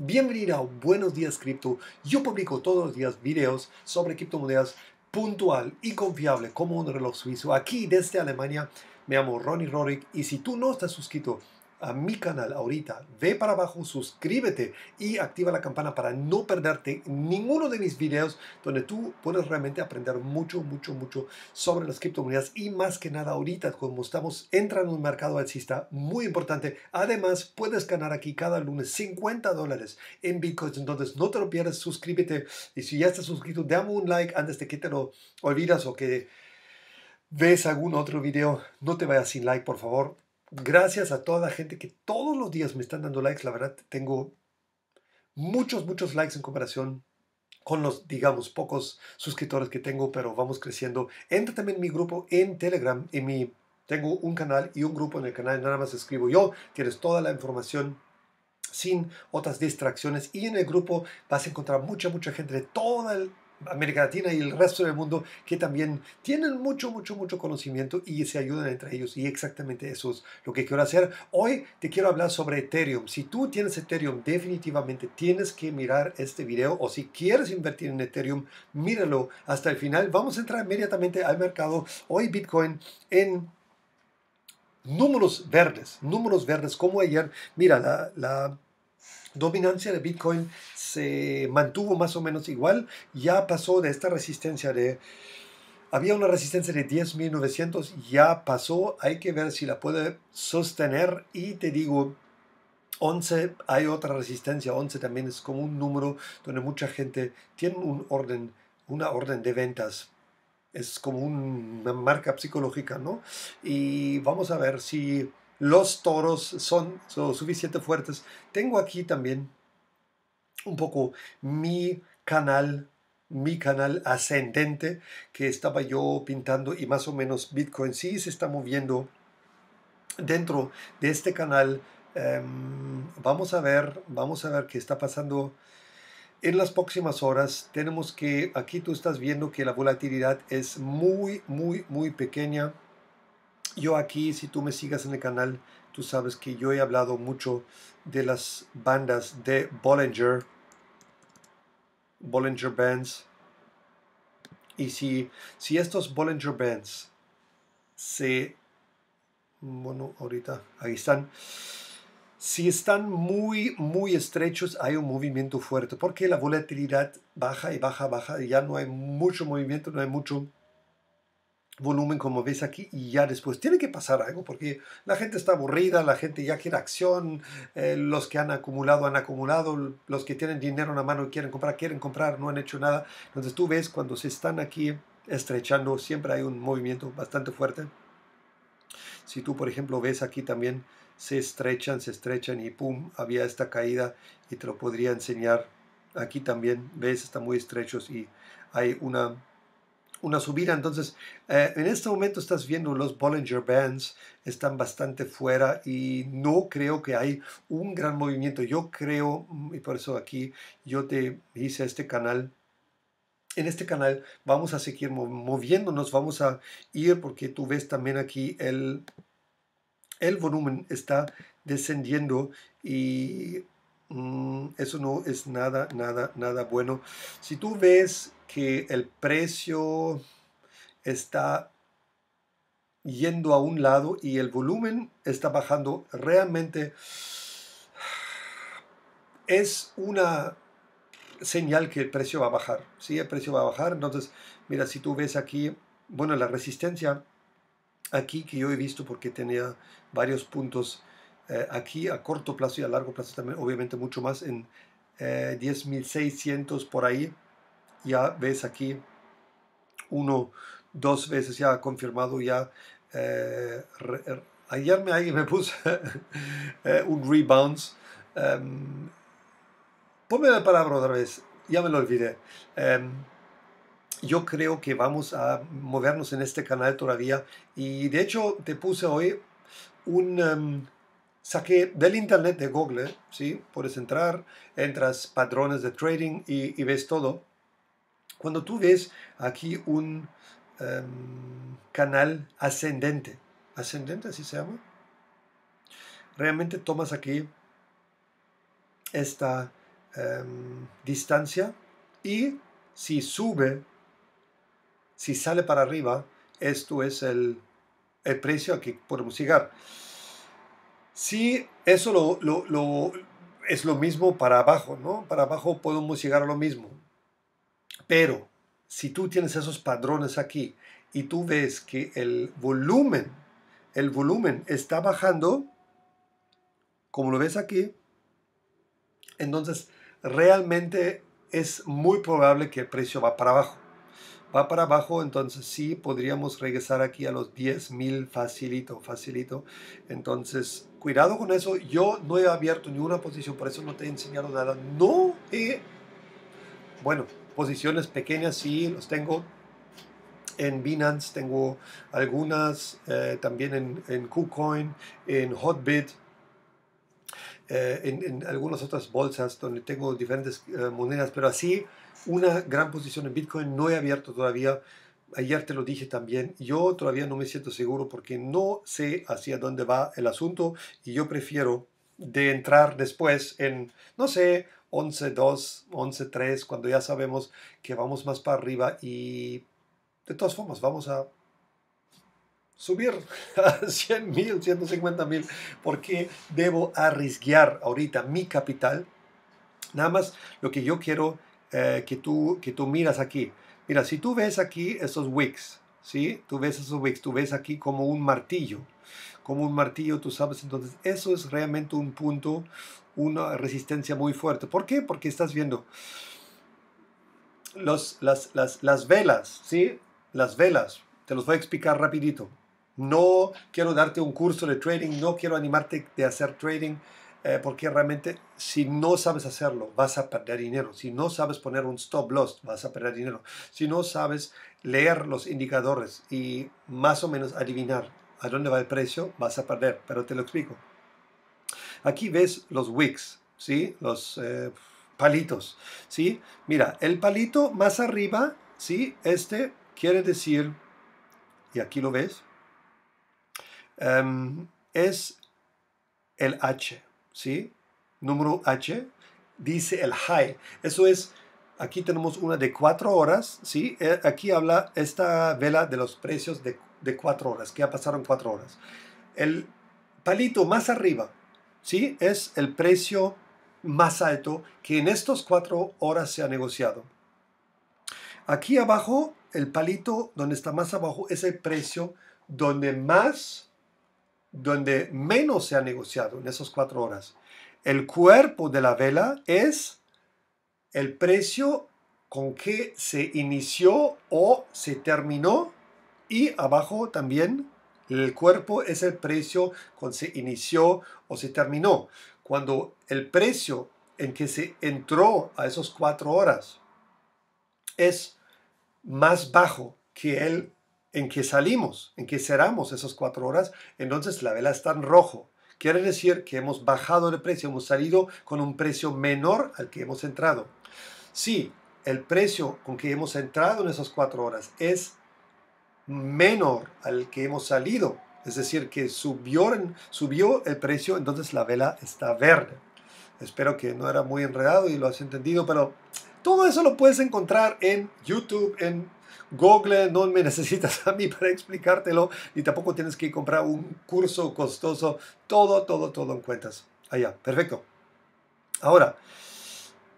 Bienvenido a Buenos Días Cripto. Yo publico todos los días videos sobre criptomonedas puntual y confiable como un reloj suizo aquí desde Alemania. Me llamo Ronnie Rorik y si tú no estás suscrito a mi canal ahorita, ve para abajo, suscríbete y activa la campana para no perderte ninguno de mis videos donde tú puedes realmente aprender mucho, mucho, mucho sobre las criptomonedas y más que nada ahorita como estamos entrando en un mercado alcista muy importante. Además, puedes ganar aquí cada lunes 50 dólares en Bitcoin, entonces no te lo pierdas, suscríbete y si ya estás suscrito, dame un like antes de que te lo olvidas o que ves algún otro video, no te vayas sin like, por favor gracias a toda la gente que todos los días me están dando likes. La verdad, tengo muchos, muchos likes en comparación con los, digamos, pocos suscriptores que tengo, pero vamos creciendo. Entra también en mi grupo en Telegram, en mi... Tengo un canal y un grupo en el canal, nada más escribo yo, tienes toda la información sin otras distracciones y en el grupo vas a encontrar mucha, mucha gente de toda el América Latina y el resto del mundo que también tienen mucho, mucho, mucho conocimiento y se ayudan entre ellos. Y exactamente eso es lo que quiero hacer. Hoy te quiero hablar sobre Ethereum. Si tú tienes Ethereum, definitivamente tienes que mirar este video o si quieres invertir en Ethereum, míralo hasta el final. Vamos a entrar inmediatamente al mercado. Hoy Bitcoin en números verdes, números verdes como ayer. Mira, la, la dominancia de Bitcoin se mantuvo más o menos igual, ya pasó de esta resistencia de... Había una resistencia de 10.900, ya pasó, hay que ver si la puede sostener y te digo, 11 hay otra resistencia, 11 también es como un número donde mucha gente tiene un orden, una orden de ventas es como una marca psicológica, ¿no? Y vamos a ver si los toros son, son suficientemente fuertes. Tengo aquí también un poco mi canal mi canal ascendente que estaba yo pintando y más o menos Bitcoin sí se está moviendo dentro de este canal. Em, vamos a ver, vamos a ver qué está pasando en las próximas horas. Tenemos que, aquí tú estás viendo que la volatilidad es muy, muy, muy pequeña yo aquí, si tú me sigas en el canal, tú sabes que yo he hablado mucho de las bandas de Bollinger, Bollinger Bands. Y si, si estos Bollinger Bands se... Bueno, ahorita, ahí están. Si están muy, muy estrechos, hay un movimiento fuerte, porque la volatilidad baja y baja, baja, y ya no hay mucho movimiento, no hay mucho volumen como ves aquí y ya después tiene que pasar algo porque la gente está aburrida, la gente ya quiere acción, eh, los que han acumulado han acumulado, los que tienen dinero en la mano y quieren comprar, quieren comprar, no han hecho nada. Entonces tú ves cuando se están aquí estrechando, siempre hay un movimiento bastante fuerte. Si tú, por ejemplo, ves aquí también, se estrechan, se estrechan y pum, había esta caída y te lo podría enseñar. Aquí también, ves, están muy estrechos y hay una una subida. Entonces, eh, en este momento estás viendo los Bollinger Bands están bastante fuera y no creo que hay un gran movimiento. Yo creo, mm, y por eso aquí yo te hice este canal. En este canal vamos a seguir moviéndonos, vamos a ir porque tú ves también aquí el, el volumen está descendiendo y Mm, eso no es nada, nada, nada bueno. Si tú ves que el precio está yendo a un lado y el volumen está bajando, realmente es una señal que el precio va a bajar. si El precio va a bajar. Entonces, mira, si tú ves aquí, bueno, la resistencia aquí que yo he visto porque tenía varios puntos eh, aquí a corto plazo y a largo plazo también, obviamente mucho más en eh, 10.600 por ahí. Ya ves aquí uno, dos veces ya confirmado, ya eh, er, ayer me, me puse eh, un rebounds. Em, ponme la palabra otra vez, ya me lo olvidé. Em, yo creo que vamos a movernos en este canal todavía y de hecho te puse hoy un... Em, saqué del internet de Google, ¿sí? Puedes entrar, entras padrones de trading y, ves todo. Cuando tú ves aquí un em, canal ascendente, ascendente así se llama, realmente tomas aquí esta em, distancia y si sube, si sale para arriba, esto es el, el precio aquí que podemos llegar. Sí, eso lo, es lo mismo para abajo, ¿no? Para abajo podemos llegar a lo mismo. Pero si tú tienes esos padrones aquí y tú ves que el volumen, el volumen está bajando, como lo ves aquí, entonces realmente es muy probable que el precio va para abajo va para abajo, entonces sí podríamos regresar aquí a los 10.000 facilito, facilito. Entonces, cuidado con eso. Yo no he abierto ninguna posición, por eso no te he enseñado nada. No he... Bueno, posiciones pequeñas sí, los tengo. En Binance tengo algunas, eh, también en, en KuCoin, en Hotbit, eh, en, algunas otras bolsas donde tengo diferentes eh, monedas, pero así una gran posición en Bitcoin. No he abierto todavía. Ayer te lo dije también. Yo todavía no me siento seguro porque no sé hacia dónde va el asunto y yo prefiero de entrar después en, no sé, 11.2, 11.3, cuando ya sabemos que vamos más para arriba y de todas formas vamos a subir a 100 mil, 150 mil, porque debo arriesgar ahorita mi capital. Nada más lo que yo quiero eh, que, tú, que tú miras aquí. Mira, si tú ves aquí esos wicks, ¿sí? Tú ves esos wicks, tú ves aquí como un martillo, como un martillo, tú sabes, entonces eso es realmente un punto, una resistencia muy fuerte. ¿Por qué? Porque estás viendo las, velas, ¿sí? Las velas, te los voy a explicar rapidito. No quiero darte un curso de trading, no quiero animarte de hacer trading. Eh, porque realmente si no sabes hacerlo, vas a perder dinero. Si no sabes poner un stop loss, vas a perder dinero. Si no sabes leer los indicadores y más o menos adivinar a dónde va el precio, vas a perder. Pero te lo explico. Aquí ves los wicks, ¿sí? Los eh, palitos, ¿sí? Mira, el palito más arriba, ¿sí? Este quiere decir, y aquí lo ves, em, es el H, ¿sí? Número H, dice el high. Eso es, aquí tenemos una de cuatro horas, ¿sí? Eh, aquí habla esta vela de los precios de, de cuatro horas, que ya pasaron cuatro horas. El palito más arriba, ¿sí? Es el precio más alto que en estos cuatro horas se ha negociado. Aquí abajo, el palito donde está más abajo es el precio donde más donde menos se ha negociado en esas cuatro horas. El cuerpo de la vela es el precio con que se inició o se terminó y abajo también el cuerpo es el precio con se inició o se terminó. Cuando el precio en que se entró a esas cuatro horas es más bajo que el en que salimos, en que cerramos esas cuatro horas, entonces la vela está en rojo. Quiere decir que hemos bajado el precio, hemos salido con un precio menor al que hemos entrado. Si el precio con que hemos entrado en esas cuatro horas es menor al que hemos salido, es decir, que subió, subió el precio, entonces la vela está verde. Espero que no era muy enredado y lo has entendido, pero todo eso lo puedes encontrar en YouTube, en Google no me necesitas a mí para explicártelo, y tampoco tienes que comprar un curso costoso. Todo, todo, todo en cuentas. Allá, ah, perfecto. Ahora,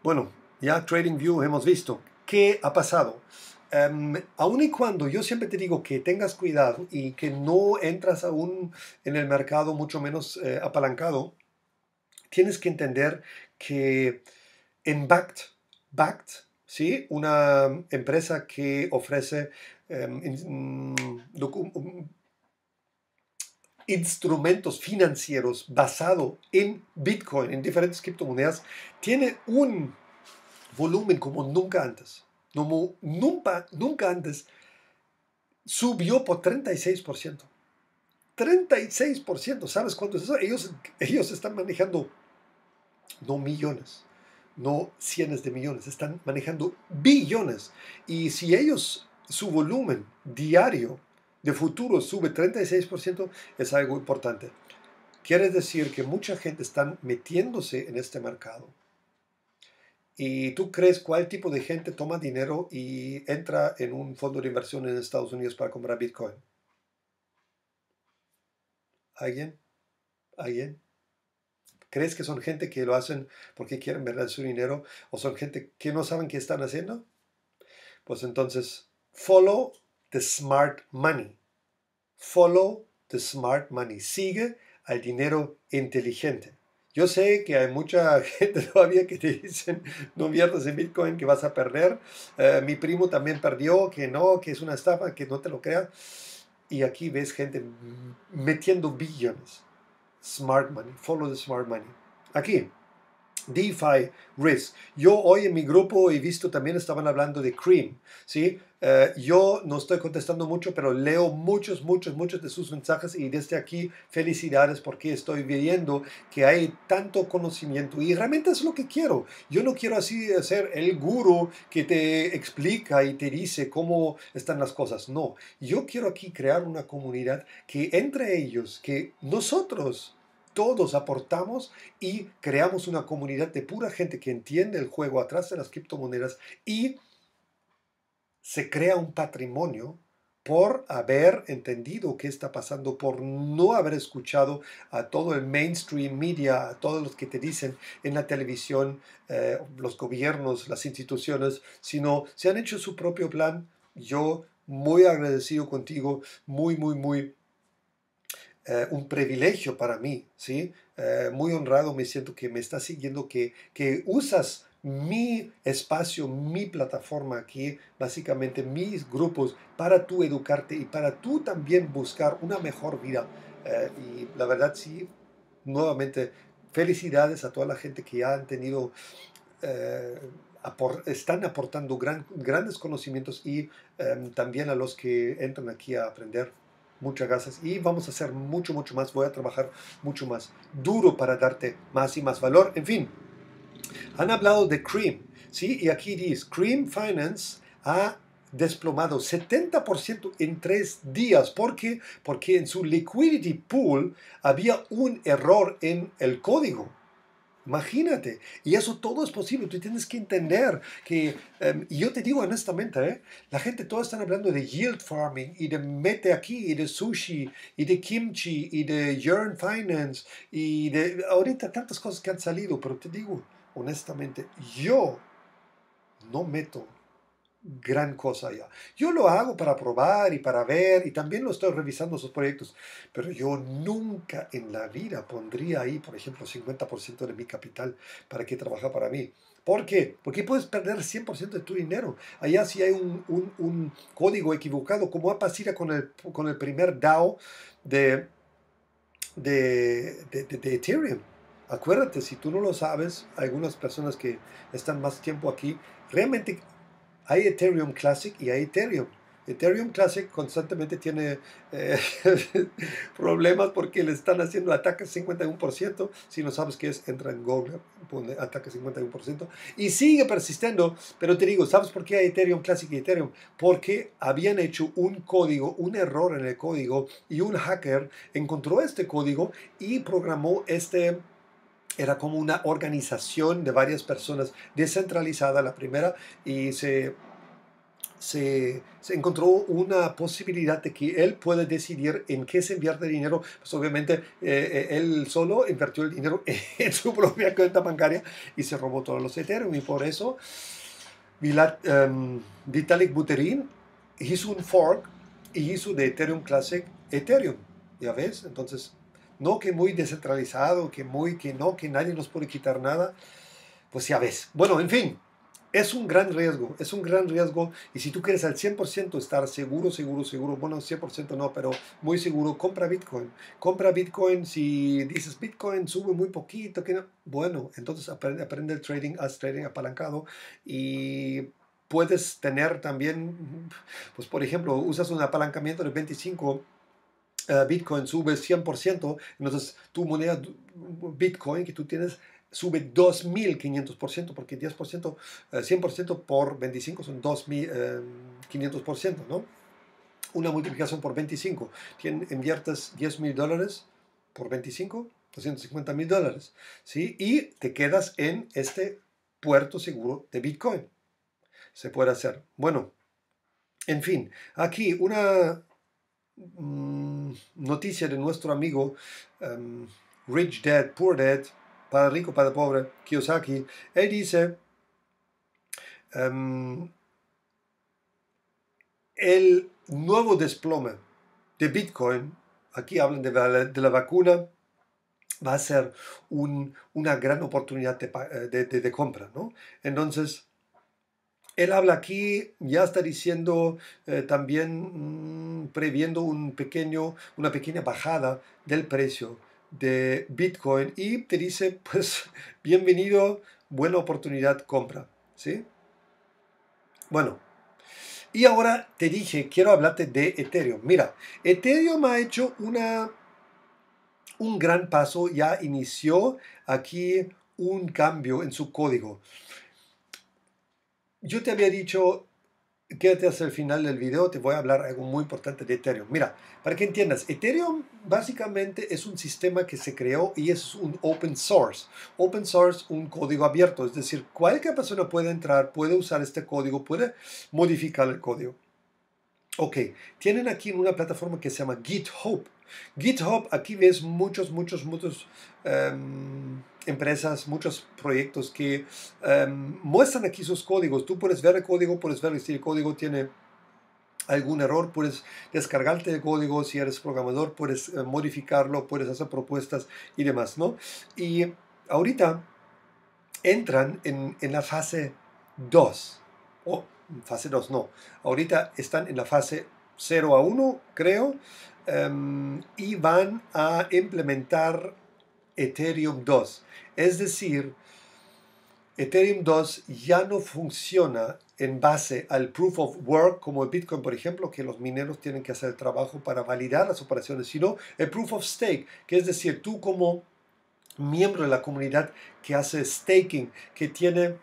bueno, ya TradingView hemos visto. ¿Qué ha pasado? Aún em, aun y cuando yo siempre te digo que tengas cuidado y que no entras aún en el mercado mucho menos eh, apalancado, tienes que entender que en backed, backed ¿sí? una empresa que ofrece em, mm, mm, instrumentos financieros basado en Bitcoin, en diferentes criptomonedas, tiene un volumen como nunca antes. nunca, antes subió por 36%. 36%, ¿sabes cuánto es eso? Ellos, ellos están manejando no millones, no cientos de millones, están manejando billones. Y si ellos, su volumen diario de futuro sube 36%, es algo importante. Quiere decir que mucha gente está metiéndose en este mercado. ¿Y tú crees cuál tipo de gente toma dinero y entra en un fondo de inversión en Estados Unidos para comprar Bitcoin? ¿Alguien? ¿Alguien? ¿Crees que son gente que lo hacen porque quieren verdad su dinero o son gente que no saben qué están haciendo? Pues entonces, follow the smart money. Follow the smart money. Sigue al dinero inteligente. Yo sé que hay mucha gente todavía que te dicen, no inviertas en Bitcoin, que vas a perder. Eh, mi primo también perdió, que no, que es una estafa, que no te lo crea. Y aquí ves gente metiendo billones. smart money. Follow the smart money. Aquí, DeFi Risk. Yo hoy en mi grupo he visto también estaban hablando de Cream, ¿sí? Eh, yo no estoy contestando mucho, pero leo muchos, muchos, muchos de sus mensajes y desde aquí felicidades porque estoy viendo que hay tanto conocimiento y realmente es lo que quiero. Yo no quiero así ser el gurú que te explica y te dice cómo están las cosas. No, yo quiero aquí crear una comunidad que entre ellos, que nosotros todos aportamos y creamos una comunidad de pura gente que entiende el juego atrás de las criptomonedas y se crea un patrimonio por haber entendido qué está pasando, por no haber escuchado a todo el mainstream media, a todos los que te dicen en la televisión, eh, los gobiernos, las instituciones, sino se han hecho su propio plan. Yo muy agradecido contigo, muy, muy, muy eh, un privilegio para mí, ¿sí? Eh, muy honrado me siento que me estás siguiendo, que, usas mi espacio, mi plataforma aquí, básicamente mis grupos, para tú educarte y para tú también buscar una mejor vida. Eh, y la verdad sí, nuevamente, felicidades a toda la gente que ya han tenido... están aportando grandes conocimientos y también a los que entran aquí a aprender muchas gracias y vamos a hacer mucho, mucho más, voy a trabajar mucho más duro para darte más y más valor. En fin, han hablado de Cream, ¿sí? Y aquí dice, Cream Finance ha desplomado 70% en tres días. ¿Por qué? Porque en su liquidity pool había un error en el código. Imagínate, y eso todo es posible, tú tienes que entender que, em, y yo te digo honestamente, ¿eh? la gente todos están hablando de yield farming y de mete aquí y de sushi y de kimchi y de yearn finance y de ahorita tantas cosas que han salido, pero te digo honestamente, yo no meto gran cosa ya. Yo lo hago para probar y para ver y también lo estoy revisando sus proyectos, pero yo nunca en la vida pondría ahí, por ejemplo, 50% de mi capital para que trabaja para mí. ¿Por qué? Porque puedes perder 100% de tu dinero. Allá si hay un, código equivocado, como pasado con el, con el primer DAO de, de, de, de Ethereum. Acuérdate, si tú no lo sabes, algunas personas que están más tiempo aquí, realmente hay Ethereum Classic y hay Ethereum. Ethereum Classic constantemente tiene eh, problemas porque le están haciendo ataques 51%. Si no sabes qué es, entra en Google, pone ataque 51%. Y sigue persistiendo, pero te digo, ¿sabes por qué hay Ethereum Classic y Ethereum? Porque habían hecho un código, un error en el código, y un hacker encontró este código y programó este era como una organización de varias personas descentralizada la primera y se, se, encontró una posibilidad de que él puede decidir en qué se invierte el dinero. Pues obviamente eh, eh, él solo invirtió el dinero en su propia cuenta bancaria y se robó todos los Ethereum y por eso em, Vitalik Buterin hizo un fork y hizo de Ethereum Classic Ethereum. ¿Ya ves? Entonces no que muy descentralizado, que muy, que no, que nadie nos puede quitar nada, pues ya ves. Bueno, en fin, es un gran riesgo, es un gran riesgo y si tú quieres al 100% estar seguro, seguro, seguro, bueno, 100% no, pero muy seguro, compra Bitcoin. Compra Bitcoin si dices Bitcoin sube muy poquito, que bueno, entonces aprende, aprende el trading, haz trading apalancado y puedes tener también, pues por ejemplo, usas un apalancamiento de 25 eh, Bitcoin sube 100%, entonces tu moneda Bitcoin que tú tienes sube 2.500%, porque 10%, 100% por 25 eh, son 2.500%, eh, ¿no? Una multiplicación por 25. inviertes 10.000 dólares por 25, 250.000 dólares, ¿sí? Y te quedas en este puerto seguro de Bitcoin. Se puede hacer. Bueno, en fin, aquí una Mm, noticia de nuestro amigo em, Rich dead Poor dead para rico, para pobre, Kiyosaki, él dice, em, el nuevo desplome de Bitcoin, aquí hablan de, la, vacuna, va a ser una gran oportunidad eh, de, de compra, ¿no? Entonces, él habla aquí, ya está diciendo eh, también mm, previendo un pequeño, una pequeña bajada del precio de Bitcoin y te dice, pues bienvenido, buena oportunidad, compra. ¿Sí? Bueno, y ahora te dije, quiero hablarte de Ethereum. Mira, Ethereum ha hecho una, un gran paso, ya inició aquí un cambio en su código yo te había dicho, quédate hasta el final del video, te voy a hablar algo muy importante de Ethereum. Mira, para que entiendas, Ethereum básicamente es un sistema que se creó y es un open source. Open source, un código abierto, es decir, cualquier persona puede entrar, puede usar este código, puede modificar el código. Ok, tienen aquí una plataforma que se llama GitHub. GitHub, aquí ves muchos, muchos, muchos... Em, empresas, muchos proyectos que em, muestran aquí sus códigos. Tú puedes ver el código, puedes ver si el código tiene algún error, puedes descargarte el código, si eres programador, puedes eh, modificarlo, puedes hacer propuestas y demás, ¿no? Y ahorita entran en, en la fase 2, o fase 2 no, ahorita están en la fase 0 a 1, creo, em, y van a implementar Ethereum 2. Es decir, Ethereum 2 ya no funciona en base al proof of work como el Bitcoin, por ejemplo, que los mineros tienen que hacer el trabajo para validar las operaciones, sino el proof of stake, que es decir, tú como miembro de la comunidad que hace staking, que tiene,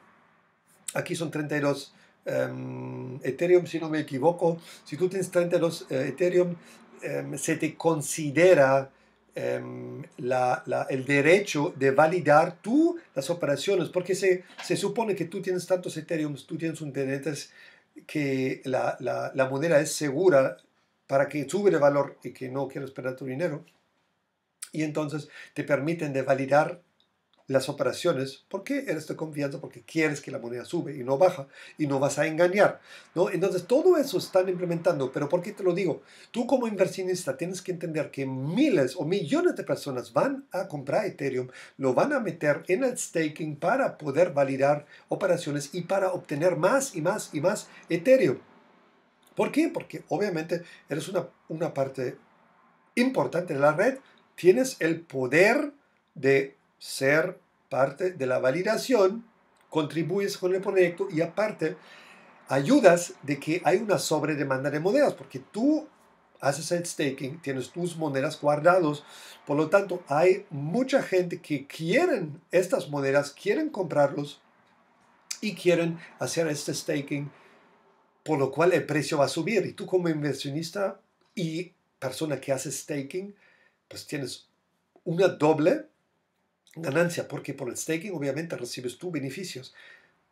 aquí son 32 em, Ethereum, si no me equivoco, si tú tienes 32 eh, Ethereum, em, se te considera Em, el derecho de validar tú las operaciones, porque se, se, supone que tú tienes tantos Ethereum, tú tienes un internet que la, moneda es segura para que sube de valor y que no quieras perder tu dinero. Y entonces te permiten de validar las operaciones. ¿Por qué eres de confianza? Porque quieres que la moneda sube y no baja y no vas a engañar. ¿no? Entonces todo eso están implementando. Pero ¿por qué te lo digo? Tú como inversionista tienes que entender que miles o millones de personas van a comprar Ethereum, lo van a meter en el staking para poder validar operaciones y para obtener más y más y más Ethereum. ¿Por qué? Porque obviamente eres una, una parte importante de la red, tienes el poder de ser parte de la validación, contribuyes con el proyecto y aparte ayudas de que hay una sobredemanda de monedas, porque tú haces el staking, tienes tus monedas guardados, por lo tanto hay mucha gente que quieren estas monedas, quieren comprarlos y quieren hacer este staking, por lo cual el precio va a subir y tú como inversionista y persona que hace staking, pues tienes una doble ganancia, porque por el staking obviamente recibes tú beneficios.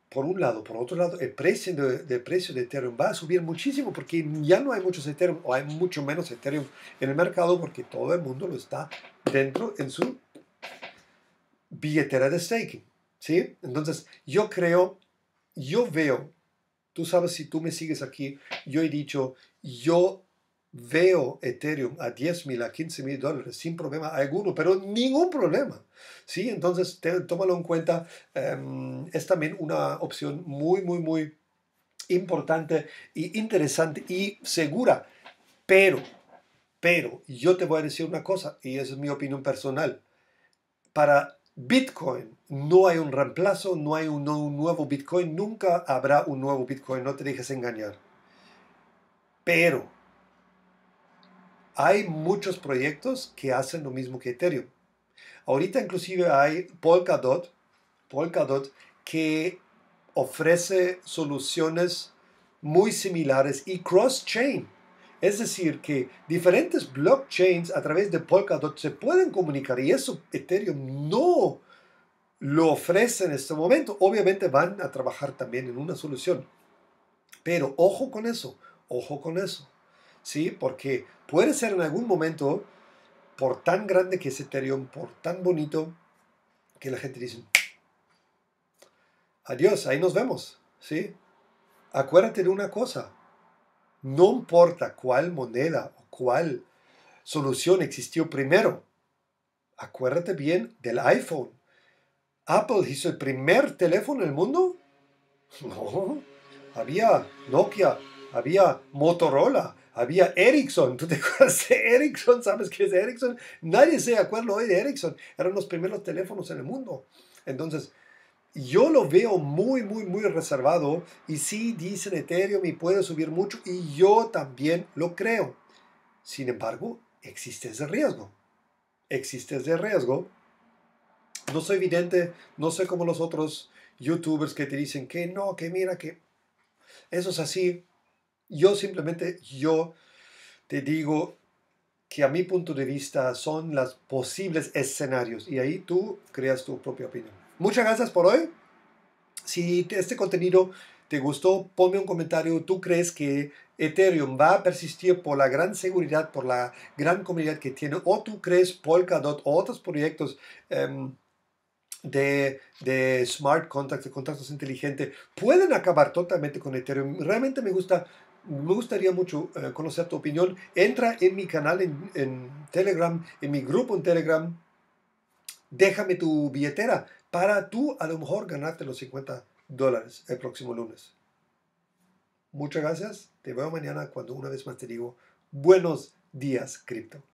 Por un lado, por otro lado, el precio de, precio de Ethereum va a subir muchísimo porque ya no hay muchos Ethereum o hay mucho menos Ethereum en el mercado porque todo el mundo lo está dentro en su billetera de staking. ¿sí? Entonces, yo creo, yo veo, tú sabes si tú me sigues aquí, yo he dicho, yo veo Ethereum a 10 mil, a 15 mil dólares sin problema alguno, pero ningún problema. ¿sí? Entonces, tómalo en cuenta. Em, es también una opción muy, muy, muy importante y interesante y segura. Pero, pero, yo te voy a decir una cosa, y esa es mi opinión personal. Para Bitcoin no hay un reemplazo, no hay un nuevo Bitcoin, nunca habrá un nuevo Bitcoin, no te dejes engañar. Pero, hay muchos proyectos que hacen lo mismo que Ethereum. Ahorita inclusive hay Polkadot, Polkadot que ofrece soluciones muy similares y cross-chain. Es decir, que diferentes blockchains a través de Polkadot se pueden comunicar y eso Ethereum no lo ofrece en este momento. Obviamente van a trabajar también en una solución. Pero ojo con eso, ojo con eso. ¿sí? Porque puede ser en algún momento, por tan grande que es Ethereum, por tan bonito, que la gente dice, adiós, ahí nos vemos, ¿sí? Acuérdate de una cosa, no importa cuál moneda o cuál solución existió primero, acuérdate bien del iPhone. Apple hizo el primer teléfono en el mundo. No, había Nokia, había Motorola, había Ericsson, ¿tú te acuerdas de Ericsson? ¿Sabes qué es Ericsson? Nadie se acuerda hoy de Ericsson. Eran los primeros teléfonos en el mundo. Entonces, yo lo veo muy, muy, muy reservado. Y sí, dicen Ethereum y puede subir mucho. Y yo también lo creo. Sin embargo, existe ese riesgo. Existe ese riesgo. No soy evidente, no soy como los otros youtubers que te dicen que no, que mira, que eso es así. Yo simplemente, yo te digo que a mi punto de vista son los posibles escenarios y ahí tú creas tu propia opinión. Muchas gracias por hoy. Si este contenido te gustó, ponme un comentario. ¿Tú crees que Ethereum va a persistir por la gran seguridad, por la gran comunidad que tiene? ¿O tú crees Polkadot o otros proyectos? Em, de, de, smart contracts, de contratos inteligentes, pueden acabar totalmente con Ethereum. Realmente me gusta me gustaría mucho eh, conocer tu opinión. Entra en mi canal en, en, Telegram, en mi grupo en Telegram. Déjame tu billetera para tú a lo mejor ganarte los 50 dólares el próximo lunes. Muchas gracias. Te veo mañana cuando una vez más te digo buenos días, cripto.